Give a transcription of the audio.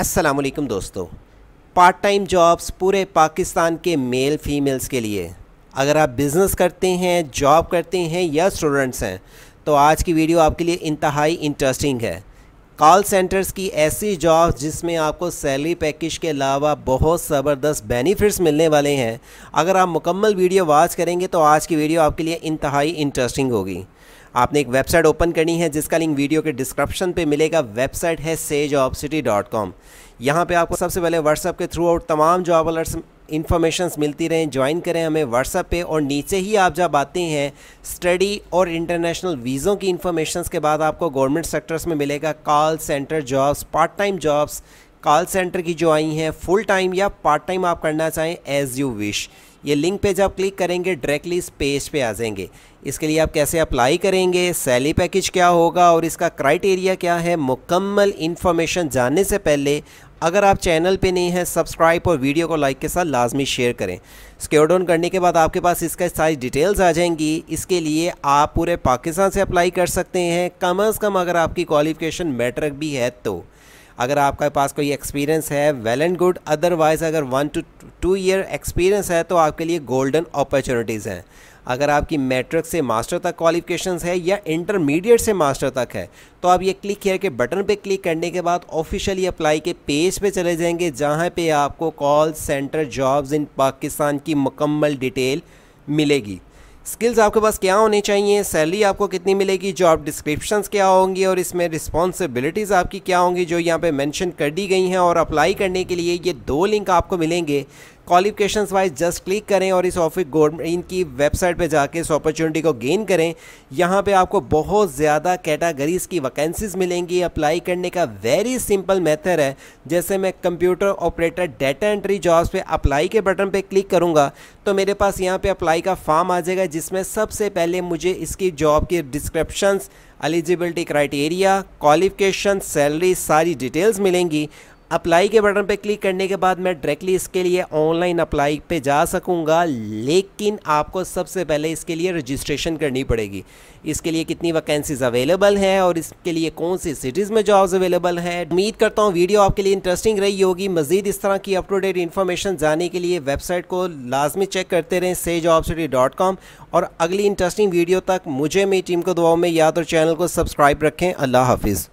वालेकुम दोस्तों part time jobs पूरे पाकिस्तान के मेल फीमेल्स के लिए अगर आप बिज़नेस करते हैं जॉब करते हैं या स्टूडेंट्स हैं तो आज की वीडियो आपके लिए इंतहाई इंटरेस्टिंग है कॉल सेंटर्स की ऐसी जॉब जिसमें आपको सैलरी पैकेज के अलावा बहुत ज़बरदस्त बेनिफिट्स मिलने वाले हैं अगर आप मुकम्मल वीडियो वाच करेंगे तो आज की वीडियो आपके लिए इंतहाई इंटरेस्टिंग होगी आपने एक वेबसाइट ओपन करनी है जिसका लिंक वीडियो के डिस्क्रिप्शन पे मिलेगा वेबसाइट है sage job city dot com यहाँ पर आपको सबसे पहले व्हाट्सअप के थ्रू आउट तमाम जॉब अलर्ट्स इन्फॉर्मेशन मिलती रहें ज्वाइन करें हमें व्हाट्सअप पे और नीचे ही आप जब आते हैं स्टडी और इंटरनेशनल वीज़ों की इन्फॉर्मेशन के बाद आपको गवर्नमेंट सेक्टर्स में मिलेगा call centre jobs part time jobs call centre की जो आई हैं फुल टाइम या पार्ट टाइम आप करना चाहें एज़ यू विश ये लिंक पे जब क्लिक करेंगे डायरेक्टली इस पेज पे आ जाएंगे इसके लिए आप कैसे अप्लाई करेंगे सैली पैकेज क्या होगा और इसका क्राइटेरिया क्या है मुकम्मल इन्फॉर्मेशन जानने से पहले अगर आप चैनल पे नहीं हैं सब्सक्राइब और वीडियो को लाइक के साथ लाजमी शेयर करें स्क्योर डाउन करने के बाद आपके पास इसका सारी डिटेल्स आ जाएंगी इसके लिए आप पूरे पाकिस्तान से अप्लाई कर सकते हैं कम अज़ कम अगर आपकी क्वालिफिकेशन मैट्रिक भी है तो अगर आपके पास कोई एक्सपीरियंस है वेल एंड गुड अदरवाइज़ अगर one two two year experience है तो आपके लिए गोल्डन अपॉर्चुनिटीज़ हैं अगर आपकी मैट्रिक से मास्टर तक क्वालिफिकेशंस है या इंटरमीडिएट से मास्टर तक है तो आप ये क्लिक हेयर के बटन पे क्लिक करने के बाद ऑफिशियली अप्लाई के पेज पे चले जाएंगे जहाँ पे आपको call centre jobs in Pakistan की मुकम्मल डिटेल मिलेगी स्किल्स आपके पास क्या होने चाहिए सैलरी आपको कितनी मिलेगी जॉब डिस्क्रिप्शन क्या होंगी और इसमें रिस्पॉन्सिबिलिटीज़ आपकी क्या होंगी जो यहाँ पे मेंशन कर दी गई हैं और अप्लाई करने के लिए ये दो लिंक आपको मिलेंगे क्वालिफिकेशन वाइज जस्ट क्लिक करें और इस ऑफिस गवर्नमेंट की वेबसाइट पर जाके इस अपॉर्चुनिटी को गेन करें यहाँ पर आपको बहुत ज़्यादा कैटागरीज़ की वैकेंसीज़ मिलेंगी अप्लाई करने का वेरी सिंपल मेथड है जैसे मैं computer operator data entry jobs पे अप्लाई के बटन पे क्लिक करूँगा तो मेरे पास यहाँ पर अप्लाई का फॉर्म आ जाएगा जिसमें सबसे पहले मुझे इसकी जॉब की description eligibility criteria qualification salary सारी डिटेल्स मिलेंगी अप्लाई के बटन पर क्लिक करने के बाद मैं डायरेक्टली इसके लिए ऑनलाइन अप्लाई पे जा सकूँगा लेकिन आपको सबसे पहले इसके लिए रजिस्ट्रेशन करनी पड़ेगी इसके लिए कितनी वैकेंसीज अवेलेबल हैं और इसके लिए कौन सी सिटीज़ में जॉब्स अवेलेबल हैं उम्मीद करता हूँ वीडियो आपके लिए इंटरेस्टिंग रही होगी मजीद इस तरह की अप टू डेट इन्फॉर्मेशन जाने के लिए वेबसाइट को लाजमी चेक करते रहें से जॉब सिटी डॉट कॉम और अगली इंटरेस्टिंग वीडियो तक मुझे मेरी टीम को दुआओं में याद और चैनल को सब्सक्राइब रखें अल्लाह हाफिज़